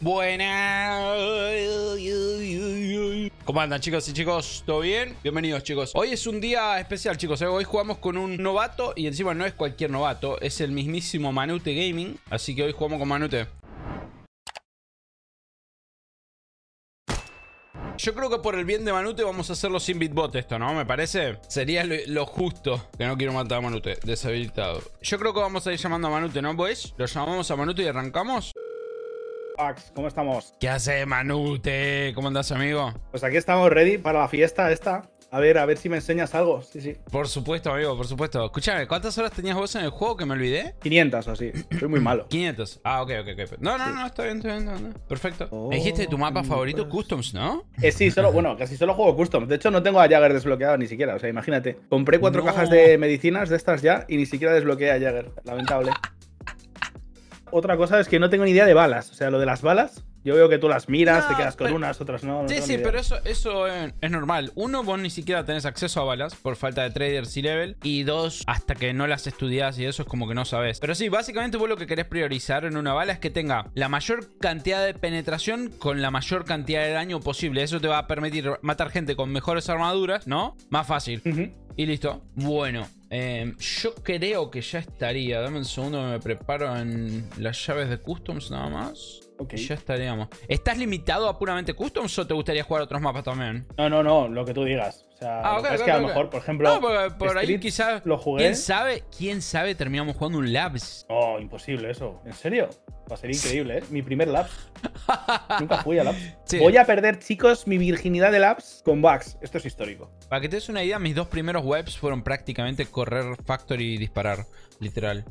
Buenas. ¿Cómo andan chicos y chicos? ¿Todo bien? Bienvenidos chicos. Hoy es un día especial chicos. ¿eh? Hoy jugamos con un novato y encima no es cualquier novato. Es el mismísimo Manute Gaming. Así que hoy jugamos con Manute. Yo creo que por el bien de Manute vamos a hacerlo sin bitbot esto, ¿no? Me parece. Sería lo, lo, justo. Que no quiero matar a Manute. Deshabilitado. Yo creo que vamos a ir llamando a Manute, ¿no, boys? Lo llamamos a Manute y arrancamos. ¿cómo estamos? ¿Qué hace, Manute? ¿Cómo andas, amigo? Pues aquí estamos ready para la fiesta esta. A ver, a ver si me enseñas algo. Sí, sí. Por supuesto, amigo, por supuesto. Escúchame, ¿cuántas horas tenías vos en el juego que me olvidé? 500 o así. Soy muy malo. 500. Ah, ok, ok, ok. No, no, no, está bien, está bien. Perfecto. Oh, tu mapa favorito, Customs, ¿no? Eh, sí, solo, bueno, casi solo juego Customs. De hecho, no tengo a Jagger desbloqueado ni siquiera. O sea, imagínate. Compré cuatro cajas de medicinas de estas ya y ni siquiera desbloqueé a Jagger. Lamentable otra cosa es que no tengo ni idea de balas. O sea, lo de las balas, yo veo que tú las miras, te quedas con unas, otras no. sí, sí, pero eso, eso es, normal. Uno, vos ni siquiera tenés acceso a balas por falta de traders y level. Y dos, hasta que no las estudias y eso es como que no sabes. Pero sí, básicamente vos lo que querés priorizar en una bala es que tenga la mayor cantidad de penetración con la mayor cantidad de daño posible. Eso te va a permitir matar gente con mejores armaduras, ¿no? Más fácil. Y listo. Bueno, Em, yo creo que ya estaría. Dame un segundo me preparo en las llaves de customs nada más. y Ya estaríamos. ¿Estás limitado a puramente customs o te gustaría jugar otros mapas también? No, no, no, lo que tú digas sea, ah, es que a lo mejor, por ejemplo, por, ahí quizás lo jugué. ¿Quién sabe? ¿Quién sabe? Terminamos jugando un Labs. Oh, imposible eso. ¿En serio? Va a ser increíble, ¿eh? Mi primer Labs. Nunca fui a Labs. Voy a perder, chicos, mi virginidad de Labs con bugs. Esto es histórico. Para que te des una idea, mis dos primeros webs fueron prácticamente correr Factory y disparar, literal.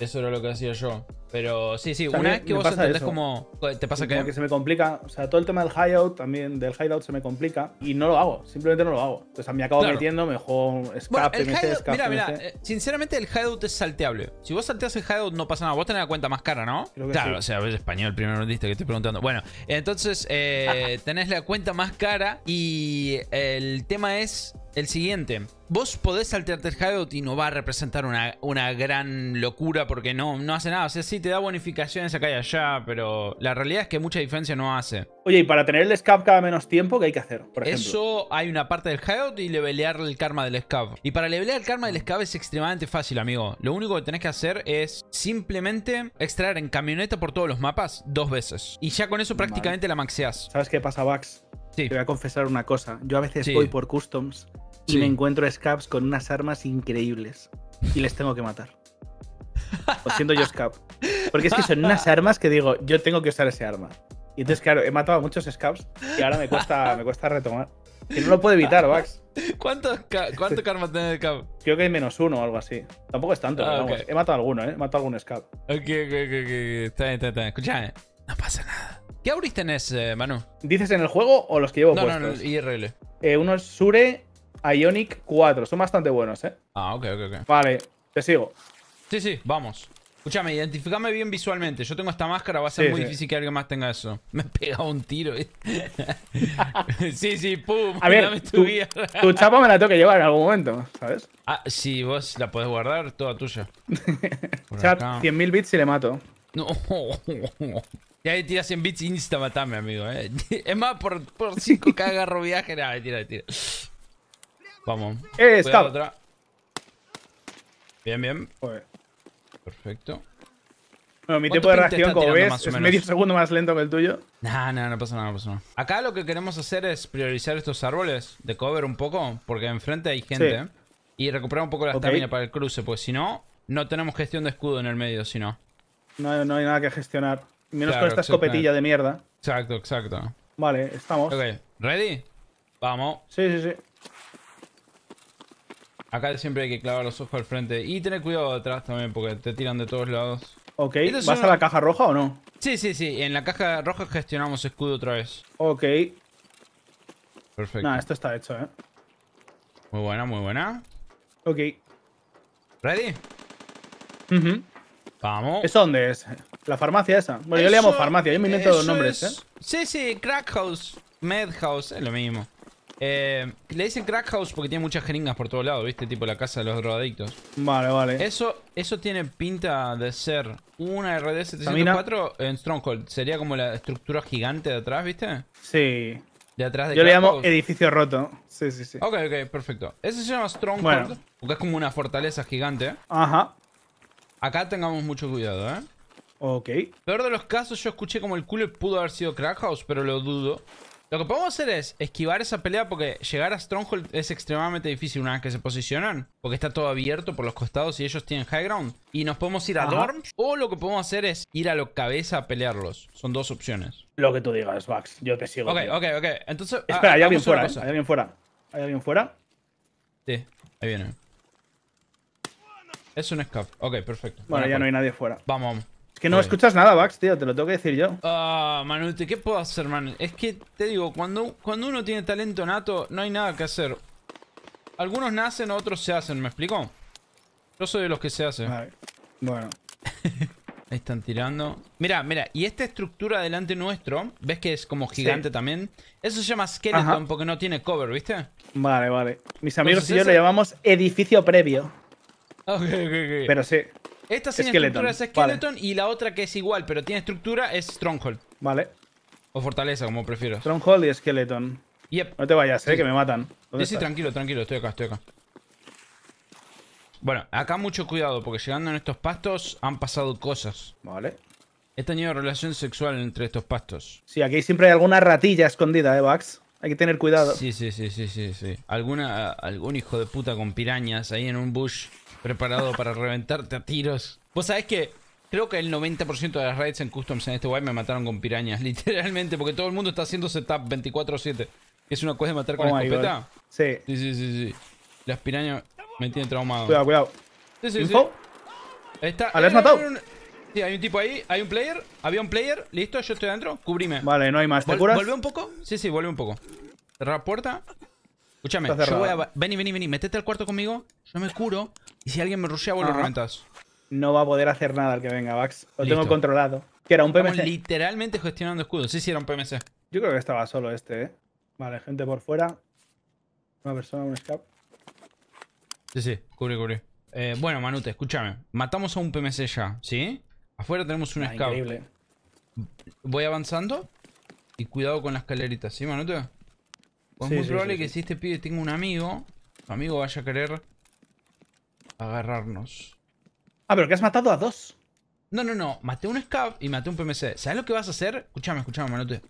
Eso era lo que hacía yo. Pero sí, sí, una vez que vos entendés como. ¿Te pasa que.? se me complica. O sea, todo el tema del hideout también, del hideout se me complica. Y no lo hago, simplemente no lo hago. sea, me acabo metiendo, mejor juego escape, bueno, el hideout, escape, Mira, mira, eh, sinceramente el hideout es salteable. Si vos salteas el hideout no pasa nada. Vos tenés la cuenta más cara, ¿no? Claro, o sea, ves español, primero diste que estoy preguntando. Bueno, entonces eh, tenés la cuenta más cara y el tema es el siguiente. Vos podés saltarte el hideout y no va a representar una, una, gran locura porque no, no hace nada. O sea, sí te da bonificaciones acá y allá, pero la realidad es que mucha diferencia no hace. Oye, y para tener el scav cada menos tiempo, ¿qué hay que hacer? Por Eso hay una parte del hideout y levelear el karma del scav. Y para levelear el karma del scav es extremadamente fácil, amigo. Lo único que tenés que hacer es simplemente extraer en camioneta por todos los mapas dos veces. Y ya con eso prácticamente la maxeas. ¿Sabes qué pasa, Bax? Sí. Te voy a confesar una cosa. Yo a veces voy por customs y me encuentro a con unas armas increíbles y les tengo que matar. O siendo yo Scap. Porque es que son unas armas que digo, yo tengo que usar ese arma. Y entonces, claro, he matado a muchos Scaps y ahora me cuesta, me cuesta retomar. Y no lo puedo evitar, Vax. ¿Cuántos cuánto tiene el scap? Creo que hay menos uno o algo así. Tampoco es tanto, ah, He matado a alguno, ¿eh? He matado a algún scap. Ok, ok, ok, Está bien, no pasa nada. ¿Qué auris tenés, eh, Manu? ¿Dices en el juego o los que llevo puestos? No, no, IRL. Eh, uno es Sure, Ionic 4. Son bastante buenos, ¿eh? Ah, ok, ok, ok. Vale, te sigo. Sí, sí, vamos. Escúchame, identificame bien visualmente. Yo tengo esta máscara, va a ser muy difícil que alguien más tenga eso. Me he pegado un tiro. ¿eh? sí, sí, pum. A ver, tu, tu, chapa me la tengo que llevar en algún momento, ¿sabes? Ah, sí, vos la podés guardar, toda tuya. Chat, 100.000 bits y le mato. No. Ya le tiras 100 bits insta matarme, amigo. ¿eh? Es más, por, 5K agarro viaje. Nada, tira, tira. Vamos. Eh, está. Bien, bien. Perfecto. Bueno, mi tiempo de reacción, como ves, es medio segundo más lento que el tuyo. Nah, no, no pasa nada, no pasa nada. Acá lo que queremos hacer es priorizar estos árboles de cover un poco, porque enfrente hay gente. Y recuperar un poco la estamina para el cruce, pues si no, no tenemos gestión de escudo en el medio, si no. No, hay nada que gestionar. Menos con esta escopetilla de mierda. Exacto, exacto. Vale, estamos. Ok, ¿ready? Vamos. Sí, sí, sí. Acá siempre hay que clavar los ojos al frente y tener cuidado de atrás también porque te tiran de todos lados. Ok, este ¿vas a la caja roja o no? Sí, sí, sí. En la caja roja gestionamos escudo otra vez. Ok. Perfecto. Nah, esto está hecho, eh. Muy buena, muy buena. Ok. ¿Ready? Vamos. ¿Eso dónde es? ¿La farmacia esa? Bueno, yo le llamo farmacia, yo me invento los nombres, Sí, sí, crack house, med house, es lo mismo. Eh, le dicen crack house porque tiene muchas jeringas por todos lados, ¿viste? Tipo la casa de los drogadictos. Vale, vale. Eso, eso tiene pinta de ser una RD-704 en Stronghold. Sería como la estructura gigante de atrás, ¿viste? Sí. atrás Yo le llamo edificio roto. Sí, sí, sí. Ok, ok, perfecto. Eso se llama Stronghold porque es como una fortaleza gigante. Ajá. Acá tengamos mucho cuidado, ¿eh? Ok. Peor de los casos, yo escuché como el culo pudo haber sido crack house, pero lo dudo. Lo que podemos hacer es esquivar esa pelea porque llegar a Stronghold es extremadamente difícil una vez que se posicionan. Porque está todo abierto por los costados y ellos tienen high ground. Y nos podemos ir a Dorm o lo que podemos hacer es ir a la cabeza a pelearlos. Son dos opciones. Lo que tú digas, Vax. Yo te sigo. Ok, ok, ok. Entonces... Ah, Espera, hay alguien fuera, Hay alguien fuera. ¿Hay alguien fuera? Sí, ahí viene. Es un escape. Ok, perfecto. Bueno, ya no hay nadie fuera. Vamos, vamos. Es que no escuchas nada, Vax, tío, te lo tengo que decir yo. Ah, Manu, ¿qué puedo hacer, man? Es que te digo, cuando, cuando uno tiene talento nato, no hay nada que hacer. Algunos nacen, otros se hacen, ¿me explico? Yo soy de los que se hacen. Vale. Bueno. Ahí están tirando. Mira, mira, y esta estructura delante nuestro, ¿ves que es como gigante también? Eso se llama skeleton porque no tiene cover, ¿viste? Vale, vale. Mis pues amigos y yo lo le llamamos edificio previo. Ok, ok, ok. Pero sí. Esta sin estructura es Skeleton y la otra que es igual, pero tiene estructura, es Stronghold. Vale. O Fortaleza, como prefiero. Stronghold y Skeleton. Yep. No te vayas, eh, que me matan. Sí, sí, tranquilo, tranquilo, estoy acá, estoy acá. Bueno, acá mucho cuidado, porque llegando en estos pastos han pasado cosas. Vale. He tenido relación sexual entre estos pastos. Sí, aquí siempre hay alguna ratilla escondida, eh, Bax. Hay que tener cuidado. Sí, sí, sí, sí, sí. Alguna, algún hijo de puta con pirañas ahí en un bush preparado para reventarte a tiros. Vos sabés que creo que el 90% de las raids en customs en este guay me mataron con pirañas, literalmente, porque todo el mundo está haciendo setup 24-7. Es una cosa de matar con la oh escopeta. Sí. sí. Sí, sí, Las pirañas me tienen traumado. Cuidado, cuidado. Sí, sí, Está, matado? Sí, hay un tipo ahí, hay un player, había un player, listo, yo estoy adentro, cubrime. Vale, no hay más. ¿Te curas? ¿Vuelve un poco? Sí, sí, vuelve un poco. Cerrar puerta. Escúchame, Vení, vení, vení, metete al cuarto conmigo, yo me curo, y si alguien me rushea, vos lo No va a poder hacer nada el que venga, Vax. Lo tengo controlado. Que era un PMC. Estamos literalmente gestionando escudos. Sí, sí, era un PMC. Yo creo que estaba solo este, eh. Vale, gente por fuera. Una persona, un escape. Sí, sí, cubre, cubre. Eh, bueno, Manute, escúchame. Matamos a un PMC ya, ¿sí? Afuera tenemos un ah, scav. Voy avanzando. Y cuidado con las escalerita, ¿sí, Manute? Pues es muy probable que si este pibe tenga un amigo, amigo vaya a querer agarrarnos. Ah, pero que has matado a dos. No, no, no. Maté un scav y maté un PMC. ¿Sabes lo que vas a hacer? Escuchame, escuchame, Manute.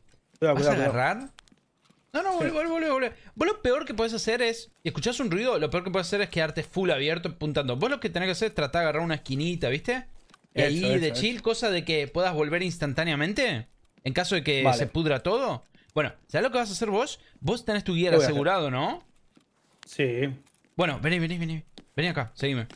¿Vas a agarrar? No, no, vuelve, vuelve, vuelve. Vos lo peor que podés hacer es. y escuchás un ruido, lo peor que podés hacer es quedarte full abierto apuntando. Vos lo que tenés que hacer es tratar de agarrar una esquinita, ¿viste? Y de chill, cosa de que puedas volver instantáneamente en caso de que se pudra todo. Bueno, ¿sabes lo que vas a hacer vos? Vos tenés tu guía asegurado, ¿no? Sí. Bueno, vení, vení, vení. Vení acá, seguime.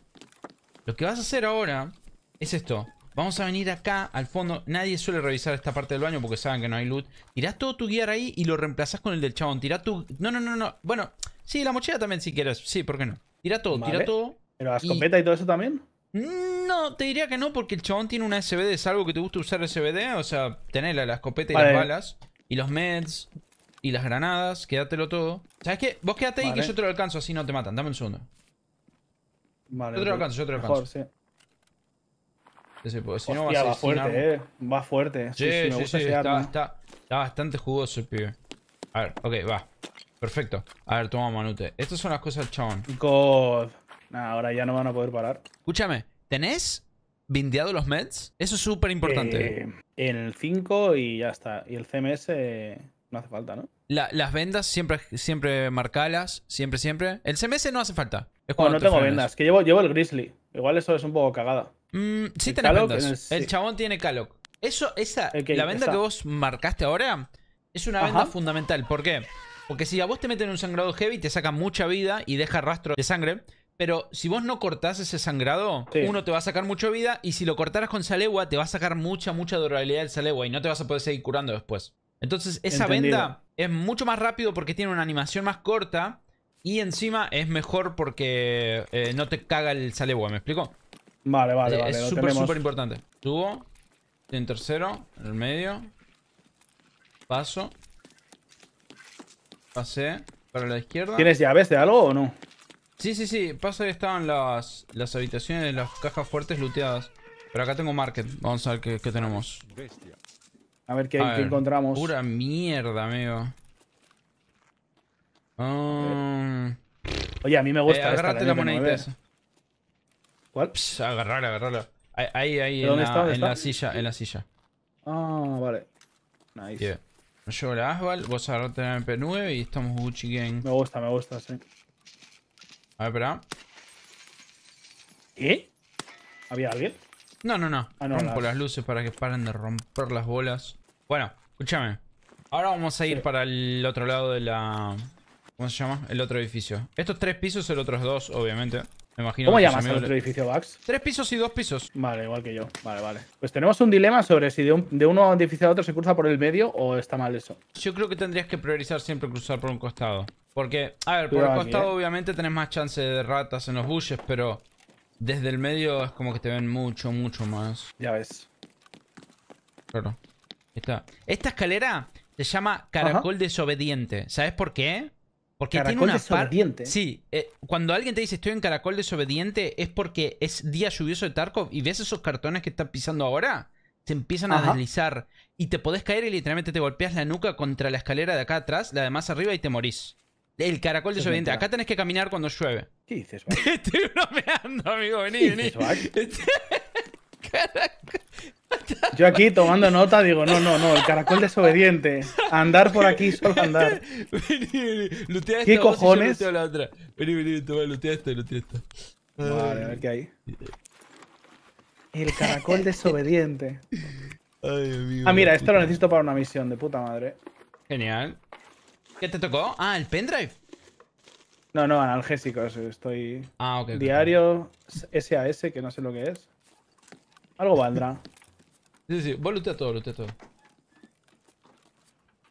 Lo que vas a hacer ahora es esto. Vamos a venir acá al fondo. Nadie suele revisar esta parte del baño porque saben que no hay loot. Tirás todo tu guía ahí y lo reemplazás con el del chabón. Tirá tu... No, no, no, no. Bueno, sí, la mochila también si quieres. Sí, ¿por qué no? Tira todo, tirá tira todo. ¿Pero la escopeta y... todo eso también? No, te diría que no, porque el chabón tiene una SBD. salvo algo que te gusta usar SBD. O sea, tenés la, escopeta y las balas. Y los meds. Y las granadas. Quédatelo todo. ¿Sabes qué? Vos quédate ahí que yo te lo alcanzo. Así no te matan. Dame un segundo. Vale. Yo te lo alcanzo, yo te lo alcanzo. Mejor, sí. si no vas va a fuerte, eh. Va fuerte. Sí, sí, sí, me gusta sí está, está, está, bastante jugoso el pibe. A ver, ok, va. Perfecto. A ver, toma manute. Estas son las cosas del chabón. God ahora ya no van a poder parar. Escúchame, ¿tenés vinteado los meds? Eso es súper importante. Eh, el 5 y ya está. Y el CMS no hace falta, ¿no? las vendas siempre, siempre marcalas, siempre, siempre. El CMS no hace falta. Es no, no tengo vendas, que llevo, llevo el Grizzly. Igual eso es un poco cagada. Mm, sí, tenés El, chabón tiene Caloc. Eso, esa, la venda que vos marcaste ahora es una venda fundamental. ¿Por qué? Porque si a vos te meten un sangrado heavy, te saca mucha vida y deja rastro de sangre. Pero si vos no cortás ese sangrado, uno te va a sacar mucha vida. Y si lo cortaras con Salewa, te va a sacar mucha, mucha durabilidad del Salewa. Y no te vas a poder seguir curando después. Entonces, esa venda es mucho más rápido porque tiene una animación más corta. Y encima es mejor porque eh, no te caga el Salewa, ¿me explico? Vale, vale, eh, vale. Es súper, importante. Tubo. En tercero. En el medio. Paso. Pasé. Para la izquierda. ¿Tienes llaves de algo o no? Sí, sí, sí. Pasa que estaban las, las habitaciones las cajas fuertes looteadas. Pero acá tengo market. Vamos a ver qué, qué tenemos. A ver qué, encontramos. Pura mierda, amigo. Ah. Oye, a mí me gusta. Eh, agárrate la monedita esa. ¿Cuál? agarrala, agarrala. Ahí, ahí, en, la, en la silla, en la silla. Ah, vale. Nice. Yeah. Yo la Asval, vos agarrate la MP9 y estamos Gucci Gang. Me gusta, me gusta, sí. A ver, espera. ¿Qué? ¿Eh? ¿Había alguien? No, no, no. Ah, Rompo las... luces para que paren de romper las bolas. Bueno, escúchame. Ahora vamos a ir para el otro lado de la... ¿Cómo se llama? El otro edificio. Estos tres pisos, el otro es dos, obviamente. Me imagino ¿Cómo llamas el otro edificio, Bax? Tres pisos y dos pisos. Vale, igual que yo. Vale, vale. Pues tenemos un dilema sobre si de, un, uno edificio a otro se cruza por el medio o está mal eso. Yo creo que tendrías que priorizar siempre cruzar por un costado. Porque, a ver, por el costado obviamente tenés más chance de ratas en los bushes, pero desde el medio es como que te ven mucho, mucho más. Ya ves. Claro. Esta escalera se llama caracol desobediente. ¿Sabes por qué? Porque tiene una desobediente. Sí, eh, cuando alguien te dice estoy en caracol desobediente es porque es día lluvioso de Tarkov y ves esos cartones que están pisando ahora, se empiezan a deslizar y te podés caer y literalmente te golpeas la nuca contra la escalera de acá atrás, la de más arriba y te morís. El caracol desobediente. Acá tenés que caminar cuando llueve. ¿Qué dices, Estoy bromeando, amigo. Vení, vení. Yo aquí tomando nota digo, no, no, no, el caracol desobediente. Andar por aquí, solo andar. Vení, vení. ¿Qué cojones? Vení, vení, toma, lutea esto, esto. Vale, a ver qué hay. El caracol desobediente. Ay, amigo, ah, mira, esto lo necesito para una misión, de puta madre. Genial. ¿Qué te tocó? Ah, el pendrive. No, no, analgésicos. Estoy. Ah, ok. Diario SAS, que no sé lo que es. Algo valdrá. Sí, sí, vos a todo, lutea todo.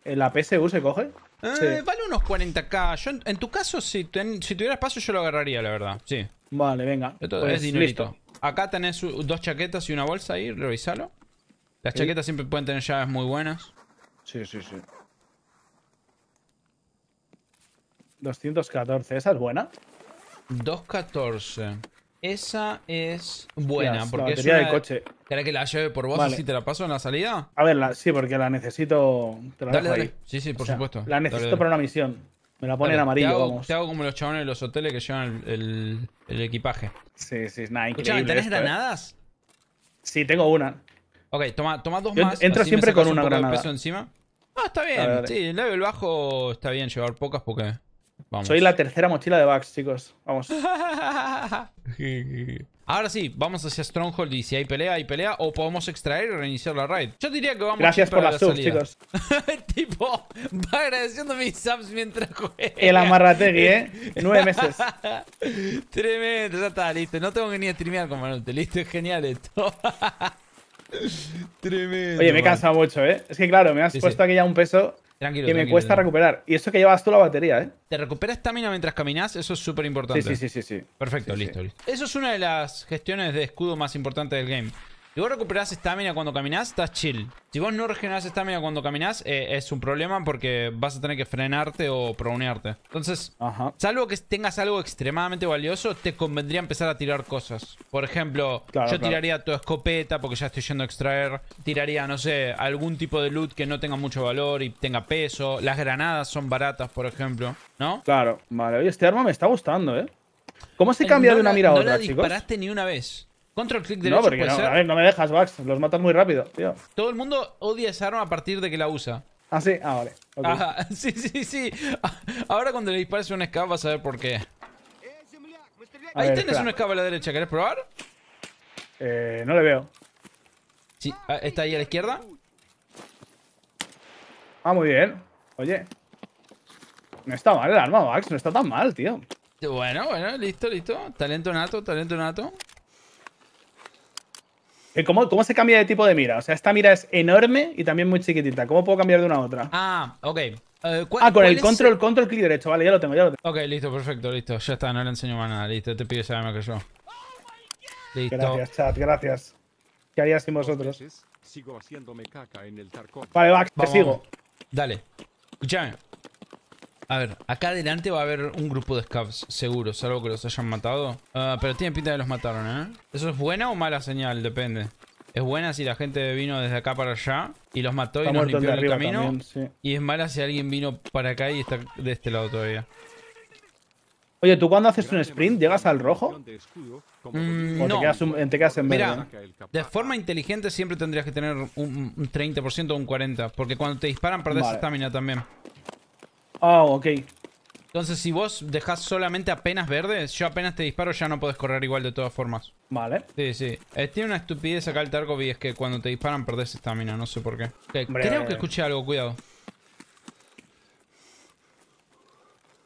¿La PSU se coge? Eh, Vale unos 40k. Yo, en, tu caso, si, tuvieras si espacio, yo lo agarraría, la verdad. Sí. Vale, venga. Pues, listo. Acá tenés dos chaquetas y una bolsa ahí, revisalo. Las chaquetas siempre pueden tener llaves muy buenas. Sí, sí, sí. 214. ¿Esa es buena? 214. Esa es buena. porque la es coche. ¿Querés que la lleve por vos vale. si te la paso en la salida? A ver, sí, porque la necesito. Te la dale, Ahí. Sí, sí, por supuesto. La necesito para una misión. Me la ponen en amarillo, te hago, Te hago como los chabones de los hoteles que llevan el, equipaje. Sí, sí, es nada, increíble. ¿tenés eh. granadas? Sí, tengo una. Ok, toma, toma dos más. Entra siempre con una un granada. encima. Ah, está bien. Sí, el level bajo está bien llevar pocas porque soy la tercera mochila de bugs, chicos. Vamos. Ahora sí, vamos hacia Stronghold y si hay pelea, hay pelea. O podemos extraer y reiniciar la raid. Yo diría que vamos Gracias por las la subs, chicos. tipo, va agradeciendo mis subs mientras juega. El amarrategui, ¿eh? Nueve meses. Tremendo, ya está, listo. No tengo que ni streamear con te Listo, es genial esto. Tremendo. Oye, me he cansado mucho, ¿eh? Es que claro, me has puesto aquí ya un peso Tranquilo, que me cuesta recuperar. Y eso que llevas tú la batería, ¿eh? Te recuperas estamina mientras caminas, eso es súper importante. Sí, sí, sí, sí, Perfecto, listo, listo, Eso es una de las gestiones de escudo más importantes del game. Si vos recuperás estamina cuando caminás, estás chill. Si vos no regenerás estamina cuando caminás, eh, es un problema porque vas a tener que frenarte o pronearte. Entonces, salvo que tengas algo extremadamente valioso, te convendría empezar a tirar cosas. Por ejemplo, yo tiraría tu escopeta porque ya estoy yendo a extraer. Tiraría, no sé, algún tipo de loot que no tenga mucho valor y tenga peso. Las granadas son baratas, por ejemplo. ¿No? Claro, vale. Oye, este arma me está gustando, ¿eh? ¿Cómo se eh, cambia de una mira a otra, No la disparaste ni una vez. Control clic derecho. No, porque no, A ver, no me dejas, Vax. Los matas muy rápido, tío. Todo el mundo odia esa arma a partir de que la usa. Ah, sí. Ah, vale. Ah, sí, sí, sí. Ahora cuando le dispares un escape vas a ver por qué. Ahí tenés un escape a la derecha. ¿Querés probar? Eh, no le veo. Sí, ah, está ahí a la izquierda. Ah, muy bien. Oye. No está mal el arma, Vax. No está tan mal, tío. Bueno, bueno, listo, listo. Talento nato, talento nato. Eh, ¿Cómo, ¿Cómo se cambia de tipo de mira? O sea, esta mira es enorme y también muy chiquitita. ¿Cómo puedo cambiar de una a otra? Ah, ok. Eh, ah, con el control, control clic derecho, vale, ya lo tengo, ya lo tengo. Ok, listo, perfecto, listo. Ya está, no le enseño más nada, listo. te este pido saber más que yo. Listo. Gracias, chat, gracias. ¿Qué harías sin vosotros? Vale, va, te sigo. Dale. escúchame. A ver, acá adelante va a haber un grupo de scavs, seguro, salvo que los hayan matado. Ah, pero tiene pinta de que los mataron, ¿eh? ¿Eso es buena o mala señal? Depende. Es buena si la gente vino desde acá para allá y los mató y nos limpió el camino. Y es mala si alguien vino para acá y está de este lado todavía. Oye, ¿tú cuando haces un sprint llegas al rojo? Mm, Mira, de forma inteligente siempre tendrías que tener un, 30% o un 40%, porque cuando te disparan perdés estamina también. Ah, ok. Entonces, si vos dejás solamente apenas verdes, yo apenas te disparo ya no podés correr igual de todas formas. Vale. Sí, sí. Eh, tiene una estupidez acá el Targo, y es que cuando te disparan perdés estamina, no sé por qué. Eh, creo eh. que escuché algo, cuidado.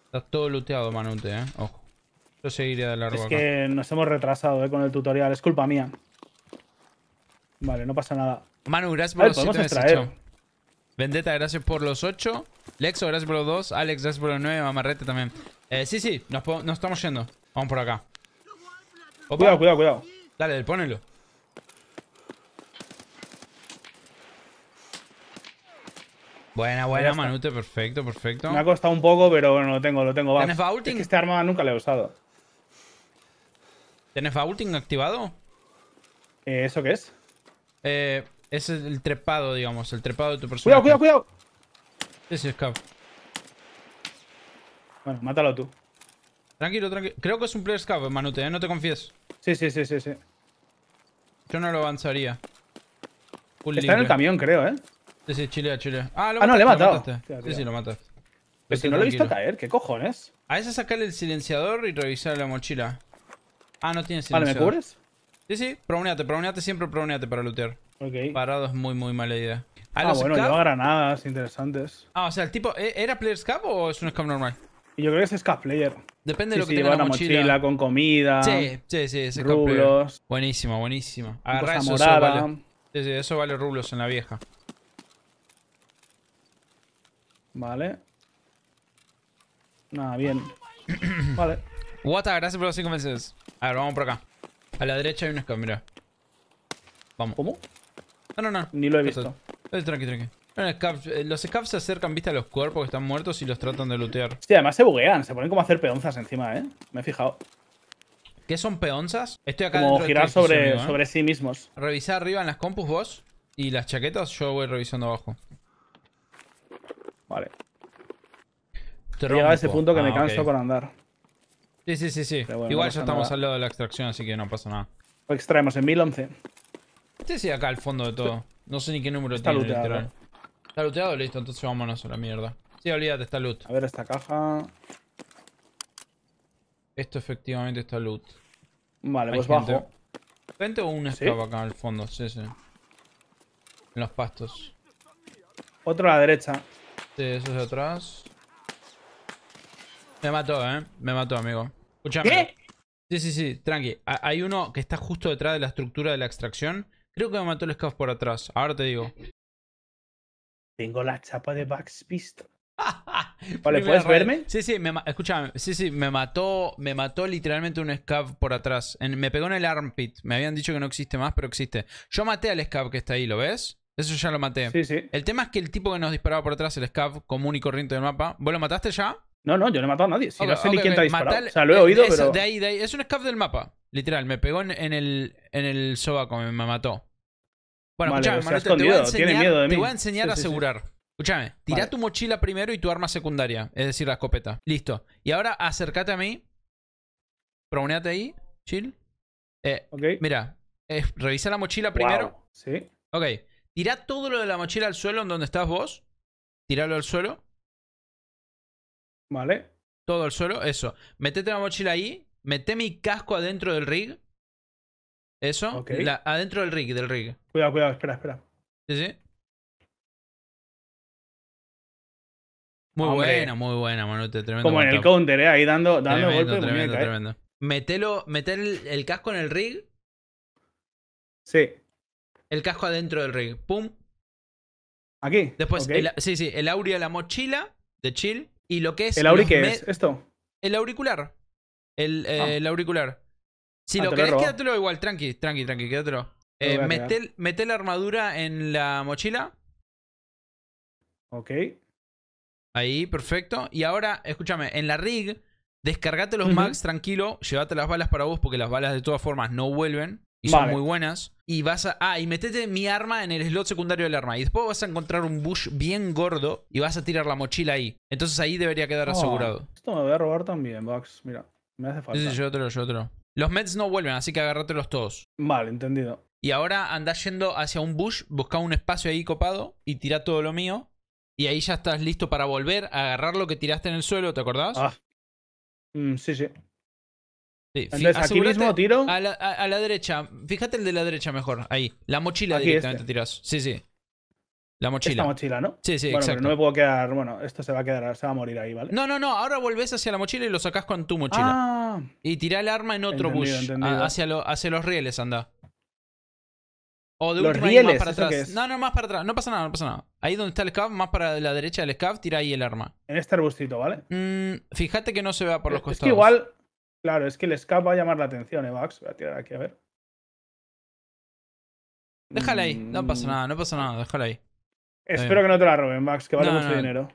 Está todo looteado, Manute, eh. Ojo. Yo seguiría de largo Es que nos hemos retrasado, eh, con el tutorial. Es culpa mía. Vale, no pasa nada. Manu, gracias por los podemos extraer. Vendetta, gracias por los 8. Lexo, gracias por los 2. Alex, gracias por los 9. Mamarrete también. Eh, sí, sí, nos, estamos yendo. Vamos por acá. Cuidado, cuidado, cuidado. Dale, ponelo. Buena, buena, Manute, perfecto, perfecto. Me ha costado un poco, pero bueno, lo tengo, lo tengo. ¿Tienes faulting? que este arma nunca la he usado. ¿Tienes faulting activado? Eh, ¿Eso qué es? Eh, es el trepado, digamos, el trepado de tu personaje. ¡Cuidado, cuidado, cuidado! Sí, sí, Scav. Bueno, mátalo tú. Tranquilo, tranquilo. Creo que es un player Scav, Manute, ¿eh? no te confíes. Sí, sí, sí, sí, sí. Yo no lo avanzaría. Está en el camión, creo, ¿eh? Sí, sí, chilea, chilea. Ah, ah no, le he matado. Sí, sí, lo mataste. Pero si no lo he visto caer, ¿qué cojones? A esa sacarle el silenciador y revisar la mochila. Ah, no tiene silenciador. Vale, ¿me cubres? Sí, sí, proneate, proneate siempre, proneate para lootear. Okay. Parado es muy, muy mala idea. ah, bueno, lleva granadas interesantes. Ah, o sea, el tipo, e-, ¿era player scap o es un scap normal? Yo creo que es scap player. Depende de lo que sí, tenga la mochila. con comida. Sí, sí, sí, es rublos. player. Buenísimo, buenísima. Agarra eso, eso vale. Sí, sí, eso vale rublos en la vieja. Vale. Nada, bien. vale. Wata, gracias por los 5 meses. A ver, vamos por acá. A la derecha hay un scap, mira. Vamos. ¿Cómo? No, no, no. Ni lo he visto. tranqui, tranqui. Eh, los scavs se acercan, viste, a los cuerpos que están muertos y los tratan de lootear. Sí, además se buguean, se ponen como a hacer peonzas encima, ¿eh? Me he fijado. ¿Qué son peonzas? Estoy acá Como girar sobre, ¿eh? sobre sí mismos. Revisar arriba en las compus vos y las chaquetas yo voy revisando abajo. Vale. Llega a ese punto que me ah, canso con andar. Sí, sí, sí, sí. Igual ya estamos al lado de la extracción, así que no pasa nada. extraemos en 1011 este acá al fondo de todo. No sé ni qué número está tiene. Literal. Está looteado, listo, entonces vámonos a la mierda. Sí, olvídate, está loot. A ver esta caja. Esto efectivamente está loot. Vale, pues bajo. ¿Gente o un ¿Sí? acá al fondo? Sí, sí. En los pastos. Otro a la derecha. Sí, eso es de atrás. Me mató, eh. Me mató, amigo. Escuchame. ¿Qué? Sí, sí, sí, tranqui. Hay uno que está justo detrás de la estructura de la extracción Creo que me mató el scav por atrás. Ahora te digo. Tengo la chapa de Bugs Pistol. ¿Vale, puedes verme? Sí, sí, me, escúchame. Sí, sí, me mató, me mató literalmente un scav por atrás. me pegó en el armpit. Me habían dicho que no existe más, pero existe. Yo maté al scav que está ahí, ¿lo ves? Eso ya lo maté. Sí, sí. El tema es que el tipo que nos disparaba por atrás, el scav común y corriente del mapa, ¿vos lo mataste ya? No, no, yo no he matado a nadie. Si no sé ni quién te ha disparado. o sea, lo he oído, Es un scav del mapa. Literal, me pegó en, el, en el sobaco, me, mató. Bueno, escuchame, te, voy a enseñar, te voy a, enseñar a asegurar. Escúchame, tirá tu mochila primero y tu arma secundaria, es decir, la escopeta. Listo. Y ahora acércate a mí. Proneate ahí, chill. Eh, okay. Mira, eh, revisa la mochila primero. Sí. Ok. Tira todo lo de la mochila al suelo en donde estás vos. Tíralo al suelo. Vale. Todo al suelo, eso. Metete la mochila ahí Meté mi casco adentro del rig. Eso. adentro del rig, del rig. Cuidado, cuidado, espera, espera. Sí, sí. Muy buena, muy buena, Manute. Tremendo Como en el counter, ¿eh? ahí dando, dando tremendo, Tremendo, eh. Metelo, meter el, casco en el rig. Sí. El casco adentro del rig. Pum. Aquí. Después, sí, sí, el aurea, la mochila de chill. Y lo que es. ¿El auri qué es? ¿Esto? El auricular. Eh, ah. El, auricular. Si ah, lo querés, quédatelo igual, tranqui, tranqui, tranqui, quédatelo. Eh, Mete la armadura en la mochila. Ok. Ahí, perfecto. Y ahora, escúchame, en la rig, descargate los max mags tranquilo, llévate las balas para vos, porque las balas de todas formas no vuelven. Y son muy buenas. Y vas a. Ah, y metete mi arma en el slot secundario del arma. Y después vas a encontrar un bush bien gordo y vas a tirar la mochila ahí. Entonces ahí debería quedar oh, asegurado. Esto me voy a robar también, Bugs. Mira. Me hace falta. Sí, yo otro, yo otro. Los meds no vuelven, así que agárratelos todos. Vale, entendido. Y ahora andás yendo hacia un bush, buscá un espacio ahí copado y tirá todo lo mío. Y ahí ya estás listo para volver a agarrar lo que tiraste en el suelo, ¿te acordás? Ah. Mm, sí, sí. Sí, Entonces, aquí mismo tiro. A la, derecha. Fíjate el de la derecha mejor. Ahí. La mochila directamente este. tirás. Sí, sí. La mochila. Esta mochila, ¿no? Sí, sí, bueno, exacto. Pero no me puedo quedar. Bueno, esto se va a quedar, se va a morir ahí, ¿vale? No, no, no. Ahora volvés hacia la mochila y lo sacás con tu mochila. Ah. y tirá el arma en otro bush. Hacia, hacia, los rieles, anda. O de los rieles, más para atrás. No, no, más para atrás. No pasa nada, no pasa nada. Ahí donde está el scav, más para la derecha del scav, tira ahí el arma. En este arbustito, ¿vale? Mm, fíjate que no se vea por los costados. Es que igual. Claro, es que el scav va a llamar la atención, ¿eh, Voy a tirar aquí, a ver. Déjala ahí, no pasa mm. nada, no pasa nada, déjala ahí. Espero que no te la roben, Max, que vale mucho dinero.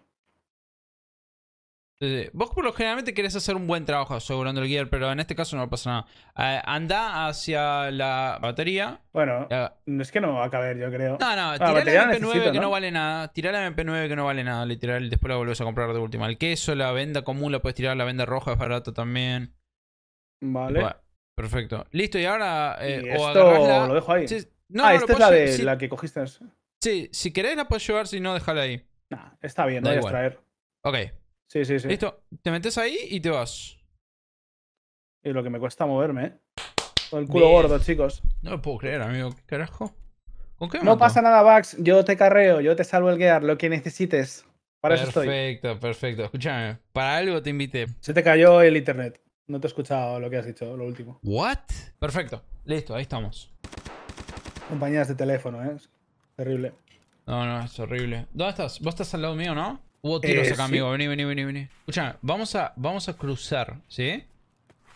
Vos por lo generalmente querés hacer un buen trabajo asegurando el gear, pero en este caso no pasa nada. Eh, anda hacia la batería. Bueno, es que no va a caber, yo creo. No, no, ah, tira la MP9 que ¿no? vale nada. Tirar la MP9 que no vale nada, literal. Después la volvés a comprar de última. El queso, la venda común la puedes tirar, la venda roja es barata también. Vale. perfecto. Listo, y ahora. Eh, esto lo dejo ahí. No, ah, esta es la, de, la que cogiste. Sí, si queréis la puedes llevar, si no, déjala ahí. Nah, está bien, voy a extraer. Ok. Sí, sí, sí. Listo, te metes ahí y te vas. Y lo que me cuesta moverme, ¿eh? Con el culo gordo, chicos. No me puedo creer, amigo. ¿Qué carajo? ¿Con qué No pasa nada, Bax. Yo te carreo, yo te salvo el gear, lo que necesites. Para eso estoy. Perfecto, perfecto. Escúchame, para algo te invité. Se te cayó el internet. No te he escuchado lo que has dicho, lo último. ¿What? Perfecto. Listo, ahí estamos. Compañías de teléfono, ¿eh? Terrible. No, no, es horrible. ¿Dónde estás? Vos estás al lado mío, ¿no? Hubo tiros eh, acá, amigo. Vení, vení, vení, vení. Escúchame, vamos a, vamos a cruzar, ¿sí?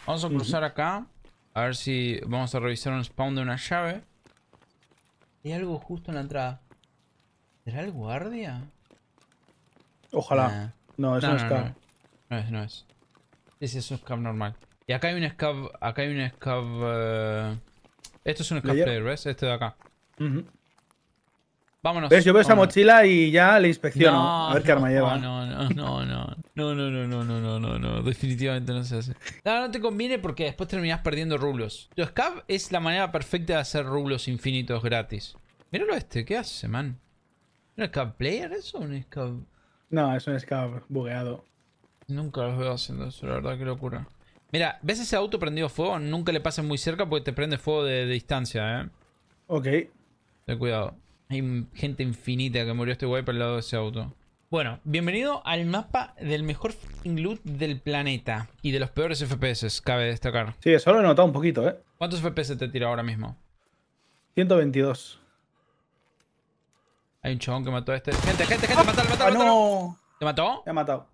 Vamos a cruzar acá. A ver si vamos a revisar un spawn de una llave. Hay algo justo en la entrada. ¿Será el guardia? Ojalá. No, no, es un No, no, es, no es. ese es un scab normal. Y acá hay un scab. Acá hay un scab. Eh, esto es un scav player, ¿ves? Este de acá. Ajá. Vámonos. ¿Ves? Yo veo esa mochila y ya le inspecciono. a ver qué arma lleva. No, no, no, no. No, no, no, no, no, no, Definitivamente no se hace. No, no te conviene porque después terminás perdiendo rublos. Los scav es la manera perfecta de hacer rublos infinitos gratis. Míralo este, ¿qué hace, man? ¿Un scab player eso o un scav...? No, es un scav bugueado. Nunca los veo haciendo eso, la verdad, qué locura. Mira, ¿ves ese auto prendido fuego? Nunca le pases muy cerca porque te prende fuego de, de distancia, ¿eh? Ok. Ten cuidado. Hay gente infinita que murió este guay por el lado de ese auto. Bueno, bienvenido al mapa del mejor loot del planeta. Y de los peores FPS, cabe destacar. Sí, eso lo he notado un poquito, ¿eh? ¿Cuántos FPS te tira ahora mismo? 122. Hay un chabón que mató a este. Gente, gente, gente, matalo, matalo, ah, No. ¿Te mató? Te ha matado.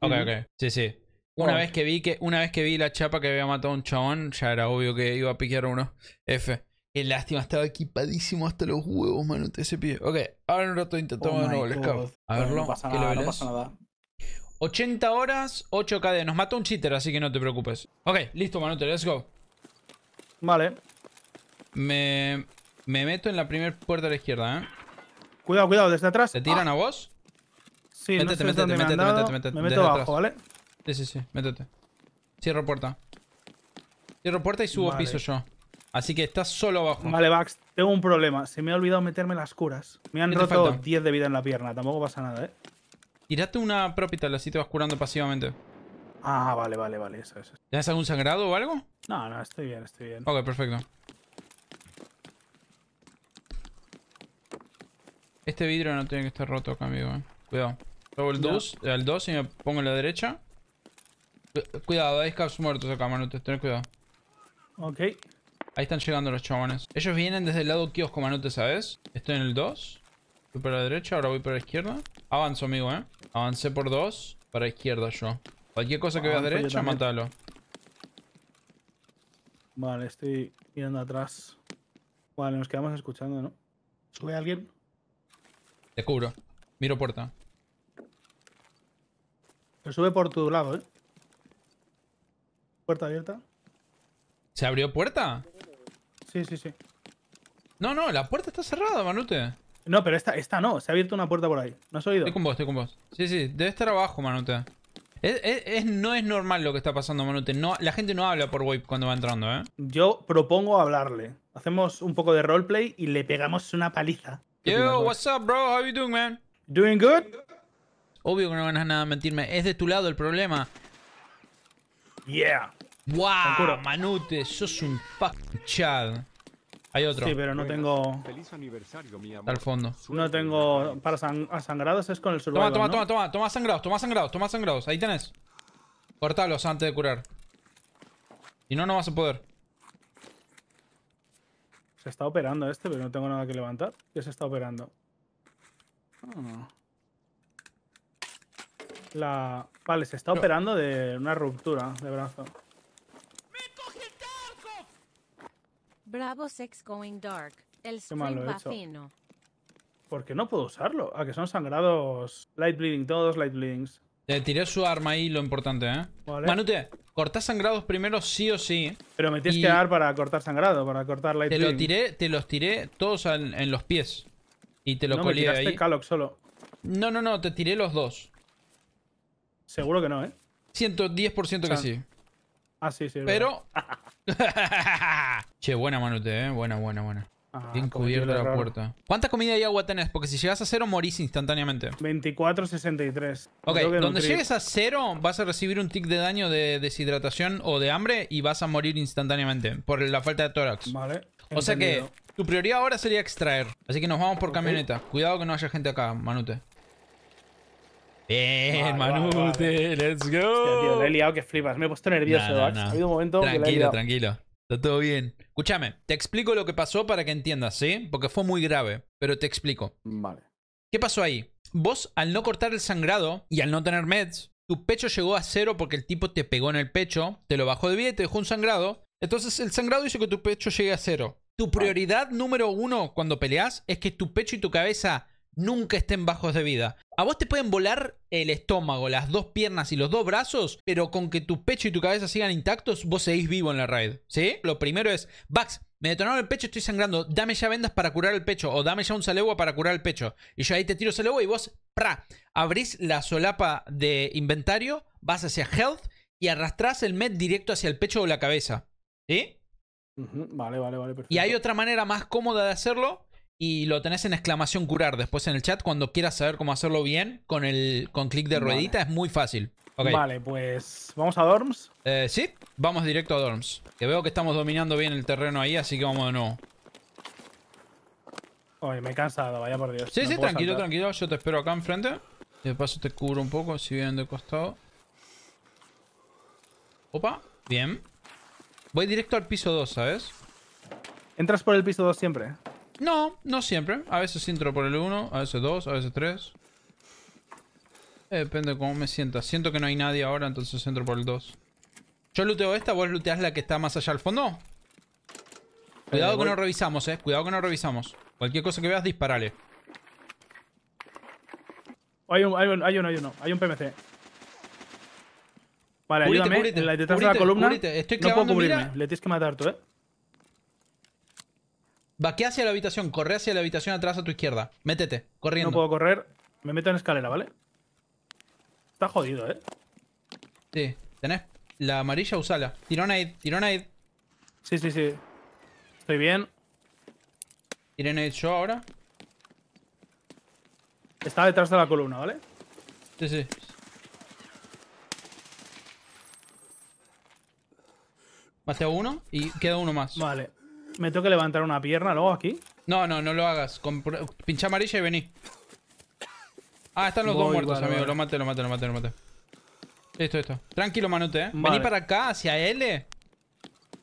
Ok, ok. Sí, sí. Una, vez que vi que, una vez que vi la chapa que había matado a un chabón, ya era obvio que iba a piquear uno. F. Qué lástima, estaba equipadísimo hasta los huevos, Manute, ese pibe. Ok, ahora en un rato intentamos de nuevo el scout. A verlo. No pasa nada, no pasa nada. 80 horas, 8 KD. Nos mató un cheater, así que no te preocupes. Ok, listo, Manute. let's go. Vale. Me, me meto en la primera puerta a la izquierda, ¿eh? Cuidado, cuidado, desde atrás. ¿Te tiran ah. a vos? Sí, métete, no sé métete, métete, métete, Me meto abajo, ¿vale? Sí, sí, sí, métete. Cierro puerta. Cierro puerta y subo piso yo. Así que estás solo abajo. Vale, Bax, tengo un problema. Se me ha olvidado meterme las curas. Me han roto 10 de vida en la pierna. Tampoco pasa nada, ¿eh? Tirate una propital, así te vas curando pasivamente. Ah, vale, vale, vale. Eso, eso. algún sangrado o algo? No, no, estoy bien, estoy bien. Ok, perfecto. Este vidrio no tiene que estar roto acá, amigo. Eh. Cuidado. Luego el 2, el 2 y me pongo en la derecha. Cuidado, hay scabs muertos acá, manu. Ten cuidado. Ok. Ahí están llegando los chavones. Ellos vienen desde el lado kiosco, te ¿sabes? Estoy en el 2. Voy para la derecha, ahora voy para la izquierda. Avanzo, amigo, ¿eh? Avancé por 2. Para izquierda yo. Cualquier cosa que vea a derecha, mátalo. Vale, estoy mirando atrás. Vale, nos quedamos escuchando, ¿no? ¿Sube alguien? Te cubro. Miro puerta. Pero sube por tu lado, ¿eh? Puerta abierta. ¿Se abrió puerta? Sí, sí, sí. No, no, la puerta está cerrada, Manute. No, pero esta, esta no, se ha abierto una puerta por ahí. ¿No has oído? Estoy con vos, estoy con vos. Sí, sí, debe estar abajo, Manute. no es normal lo que está pasando, Manute. No, la gente no habla por wave cuando va entrando, ¿eh? Yo propongo hablarle. Hacemos un poco de roleplay y le pegamos una paliza. Yo, what's up, bro? How you doing, man? Doing good? Obvio que no ganas nada mentirme. Es de tu lado el problema. Yeah. ¡Wow! Manute, sos un fucking Hay otro. Sí, pero no tengo. Feliz aniversario, al fondo. No tengo. Para sangrados es con el survival. Toma, toma, toma, toma, toma sangrados, toma sangrados, toma sangrados. Ahí tenés. Cortalos antes de curar. Y no, no vas a poder. Se está operando este, pero no tengo nada que levantar. ¿Qué se está operando? Ah. La. Vale, se está operando de una ruptura de brazo. Bravo Sex Going Dark. El stream va fino. qué no puedo usarlo. A que son sangrados. Light bleeding, todos light bleedings. Te tiré su arma ahí, lo importante, ¿eh? Manute, cortás sangrados primero sí o sí. ¿eh? Pero me tienes que dar para cortar sangrado, para cortar light te Lo tiré, te los tiré todos en, los pies. Y te lo no, ahí. solo. No, no, no, te tiré los dos. Seguro que no, ¿eh? 110% que sí. Ah, sí, sí. Pero. che, buena manute, eh. Buena, buena, buena. Ah, Bien cubierta la puerta. ¿Cuánta comida y agua tenés? Porque si llegas a cero morís instantáneamente. 24, 63. Ok, donde llegues a cero vas a recibir un tic de daño de deshidratación o de hambre y vas a morir instantáneamente por la falta de tórax. Vale. O sea que tu prioridad ahora sería extraer. Así que nos vamos por camioneta. Cuidado que no haya gente acá, Manute. Bien, let's go. he liado que flipas. Me he puesto nervioso, Ha un momento tranquilo, tranquilo. Está todo bien. Escúchame, te explico lo que pasó para que entiendas, ¿sí? Porque fue muy grave, pero te explico. Vale. ¿Qué pasó ahí? Vos, al no cortar el sangrado y al no tener meds, tu pecho llegó a cero porque el tipo te pegó en el pecho, te lo bajó de vida y te dejó un sangrado. Entonces, el sangrado hizo que tu pecho llegue a cero. Tu prioridad número uno cuando peleas es que tu pecho y tu cabeza nunca estén bajos de vida. A vos te pueden volar el estómago, las dos piernas y los dos brazos, pero con que tu pecho y tu cabeza sigan intactos, vos seguís vivo en la raid. ¿Sí? Lo primero es, Bax, me detonaron el pecho, estoy sangrando, dame ya vendas para curar el pecho, o dame ya un salegua para curar el pecho. Y yo ahí te tiro salegua y vos, pra, abrís la solapa de inventario, vas hacia health y arrastrás el med directo hacia el pecho o la cabeza. ¿Sí? Vale, vale, vale. Perfecto. Y hay otra manera más cómoda de hacerlo, y lo tenés en exclamación curar después en el chat cuando quieras saber cómo hacerlo bien con el con clic de ruedita es muy fácil. Vale, pues vamos a Dorms. Eh, sí, vamos directo a Dorms. Que veo que estamos dominando bien el terreno ahí, así que vamos de nuevo. Oye, me he cansado, vaya por Dios. Sí, sí, tranquilo, tranquilo. Yo te espero acá enfrente. De paso te cubro un poco si vienen de costado. Opa, bien. Voy directo al piso 2, ¿sabes? ¿Entras por el piso 2 siempre? No, no siempre. A veces entro por el 1, a veces 2, a veces 3. Eh, depende de cómo me sienta. Siento que no hay nadie ahora, entonces entro por el 2. Yo looteo esta, vos looteás la que está más allá al fondo. Cuidado que no revisamos, eh. Cuidado que no revisamos. Cualquier cosa que veas, disparale. Hay, un, hay, uno, hay uno. Hay un PMC. Vale, ahí ayúdame. la detrás de la columna. Estoy no puedo cubrirme. Le tienes que matar tú, eh. Vaquea hacia la habitación, corre hacia la habitación atrás a tu izquierda. Métete, corriendo. No puedo correr, me meto en escalera, ¿vale? Está jodido, ¿eh? Sí, tenés la amarilla, usala. Tirón Tiro tirón Sí, sí, sí. Estoy bien. a aid yo ahora. Está detrás de la columna, ¿vale? Sí, sí. Mateo uno y queda uno más. Vale. ¿Me tengo que levantar una pierna luego aquí? No, no, no lo hagas. pincha amarilla y vení. Ah, están los dos muertos, amigo. Lo maté, lo maté, lo maté, Esto, esto. Tranquilo, Manute, eh. Vení para acá, hacia L.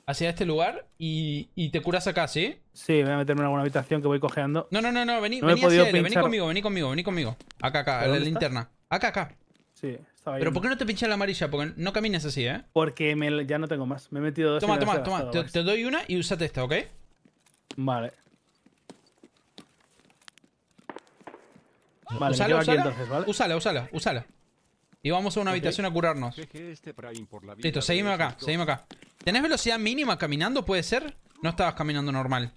Hacia este lugar y, te curas acá, ¿sí? Sí, voy a meterme en alguna habitación que voy cojeando. No, no, no, no. Vení, vení hacia L. Vení conmigo, vení conmigo, vení conmigo. Acá, acá, la linterna. Acá, acá. Sí, pero ¿por qué no te pincha la amarilla? Porque no caminas así, ¿eh? Porque ya no tengo más. Me he metido dos. Toma, toma, toma. Te, doy una y usate esta, ¿ok? Vale. Ah, vale, usala, usala. Aquí entonces, Y vamos a una habitación a curarnos. Listo, seguimos acá, seguimos acá. ¿Tenés velocidad mínima caminando? ¿Puede ser? No estabas caminando normal.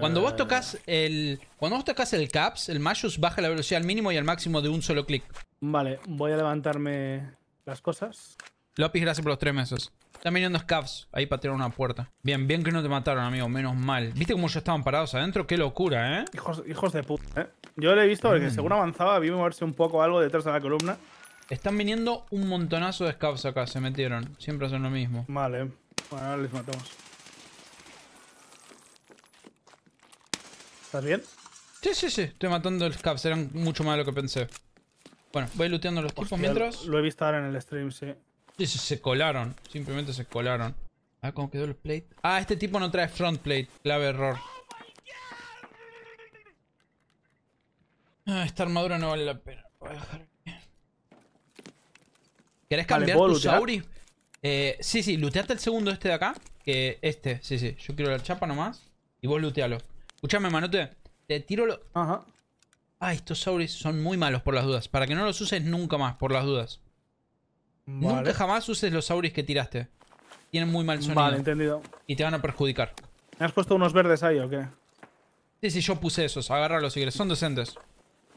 Cuando vos eh. tocas el. Cuando vos tocas el caps, el mayus baja la velocidad al mínimo y al máximo de un solo clic. Vale, voy a levantarme las cosas. López, gracias por los tres meses. Están viniendo scavs. Ahí para tirar una puerta. Bien, bien que no te mataron, amigo. Menos mal. ¿Viste cómo ya estaban parados adentro? Qué locura, ¿eh? Hijos, de puta, ¿eh? Yo le he visto porque mm. según avanzaba vi moverse un poco algo detrás de la columna. Están viniendo un montonazo de scavs acá. Se metieron. Siempre hacen lo mismo. Vale. Bueno, ahora les matamos. ¿Estás bien? Sí, sí, sí. Estoy matando el caps. serán mucho más de lo que pensé. Bueno, voy looteando los tipos mientras. Lo he visto ahora en el stream, sí. Sí, sí, se colaron. Simplemente se colaron. A ver cómo quedó el plate. Ah, este tipo no trae front plate. Clave error. Ah, esta armadura no vale la pena. Voy a dejar ¿Querés cambiar tu Sauri? Eh, sí, sí, looteaste el segundo este de acá. Que este, sí, sí. Yo quiero la chapa nomás. Y vos lootealo. Escúchame, manote. Te tiro lo. Ajá. Ah, estos sauris son muy malos por las dudas. Para que no los uses nunca más por las dudas. Nunca jamás uses los sauris que tiraste. Tienen muy mal sonido. Vale, entendido. Y te van a perjudicar. ¿Me has puesto unos verdes ahí o qué? Sí, sí, yo puse esos. Agárralos si quieres. Son decentes.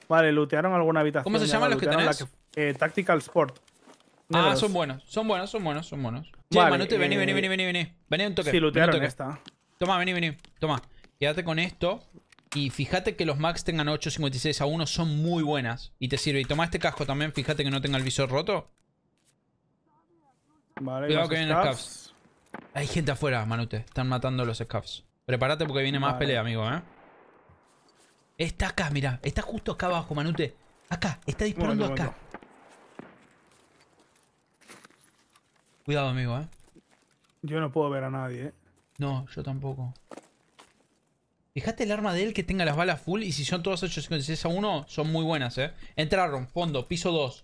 Vale, lootearon alguna habitación. ¿Cómo se llaman los que tenés? Eh, Tactical Sport. Ah, son buenos. Son buenos, son buenos, son buenos. Vale, che, Manote, vení eh, vení, vení, vení, vení. Vení un toque. Sí, lootearon Toma, vení, vení. Toma. Quédate con esto. Y fíjate que los Max tengan 8.56 a 1 son muy buenas. Y te sirve. Y toma este casco también. Fíjate que no tenga el visor roto. Vale, Cuidado que vienen los Hay gente afuera, Manute. Están matando los scavs. Prepárate porque viene más pelea, amigo, ¿eh? Está acá, mira. Está justo acá abajo, Manute. Acá. Está disparando acá. Cuidado, amigo, ¿eh? Yo no puedo ver a nadie, ¿eh? No, yo tampoco. Fijate el arma de él que tenga las balas full. Y si son todas 856 a 1, son muy buenas, eh. Entraron, fondo, piso 2.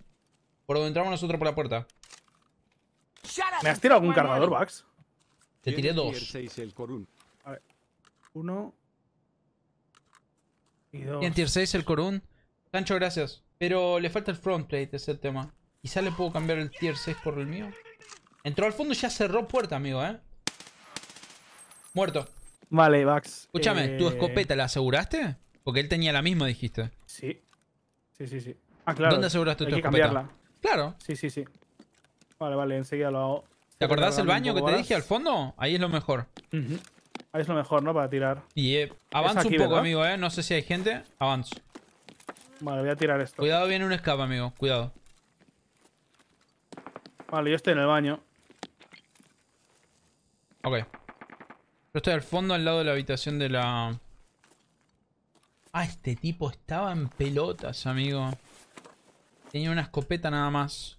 Por donde entramos nosotros por la puerta. ¿Me has tirado algún cargador, Bax? Te tiré dos. Uno. Y dos. Y en tier 6 el Corun. Sancho, gracias. Pero le falta el front plate, ese tema. Quizá le puedo cambiar el tier 6 por el mío. Entró al fondo y ya cerró puerta, amigo, eh. Muerto. Vale, Vax. Escúchame, ¿tu eh, escopeta la aseguraste? Porque él tenía la misma, dijiste. Sí. Sí, sí, sí. Ah, claro. ¿Dónde aseguraste tu que escopeta? Cambiarla. Claro. Sí, sí, sí. Vale, vale, enseguida lo hago. ¿Te acordás el baño que te dije al fondo? Ahí es lo mejor. Ahí es lo mejor, ¿no? Para tirar. Y eh, avanza un poco, amigo, ¿eh? No sé si hay gente. Avanzo. Vale, voy a tirar esto. Cuidado, viene un escape, amigo. Cuidado. Vale, yo estoy en el baño. Ok. Yo estoy al fondo, al lado de la habitación de la... Ah, este tipo estaba en pelotas, amigo. Tenía una escopeta nada más.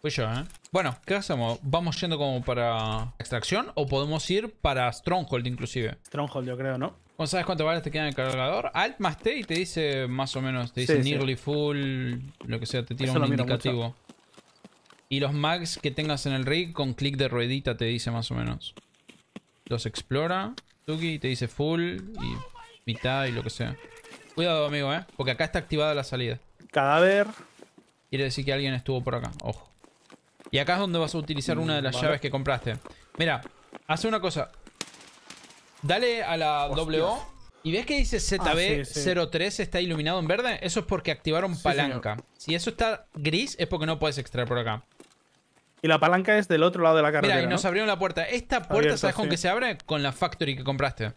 Fui yo, ¿eh? Bueno, ¿qué hacemos? ¿Vamos yendo como para extracción o podemos ir para Stronghold inclusive? Stronghold yo creo, ¿no? ¿Cómo sabes cuánto balas te queda en el cargador? Alt más T y te dice más o menos, te dice nearly full, lo que sea, te tira un indicativo. Y los mags que tengas en el rig con clic de ruedita te dice más o menos. Los explora. Tuki te dice full y mitad y lo que sea. Cuidado, amigo, ¿eh? Porque acá está activada la salida. Cadáver. Quiere decir que alguien estuvo por acá. Ojo. Y acá es donde vas a utilizar una de las llaves que compraste. Mira, hace una cosa. Dale a la W. ¿Y ves que dice ah, ZB03 está iluminado en verde? Eso es porque activaron palanca. si eso está gris es porque no puedes extraer por acá. Y la palanca es del otro lado de la carretera. Mira, y nos abrieron la puerta. Esta puerta, ¿sabes con que se abre? Con la factory que compraste.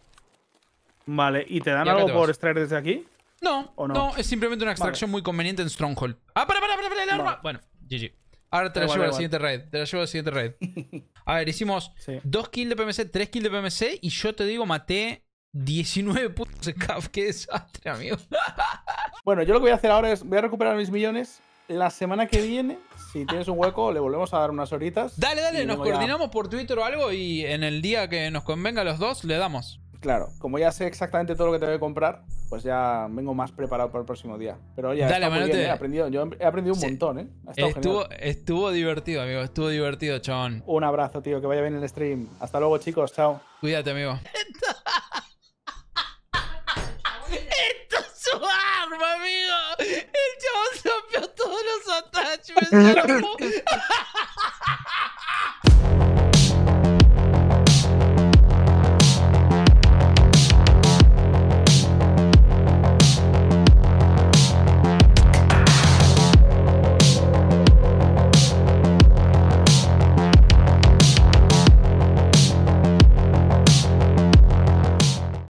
Vale, ¿y te dan algo por extraer desde aquí? No, no, es simplemente una extracción muy conveniente en Stronghold. ¡Ah, para, para, para, el arma! Bueno, GG. Ahora te la llevo al siguiente raid. Te la llevo al siguiente raid. A ver, hicimos dos kills de PMC, tres kills de PMC y yo te digo, maté 19 puntos de ¡Qué desastre, amigo! bueno, yo lo que voy a hacer ahora es, voy a recuperar mis millones. La semana que viene si tienes un hueco, le volvemos a dar unas horitas. Dale, dale, nos coordinamos por Twitter o algo y en el día que nos convenga los dos, le damos. Claro, como ya sé exactamente todo lo que te voy a comprar, pues ya vengo más preparado para el próximo día. Pero oye, he aprendido, yo he aprendido un montón, ¿eh? estuvo, estuvo divertido, amigo, estuvo divertido, chabón. Un abrazo, tío, que vaya bien el stream. Hasta luego, chicos, chao. Cuídate, amigo. su arma, amigo. El chabón se rompió todos los attachments.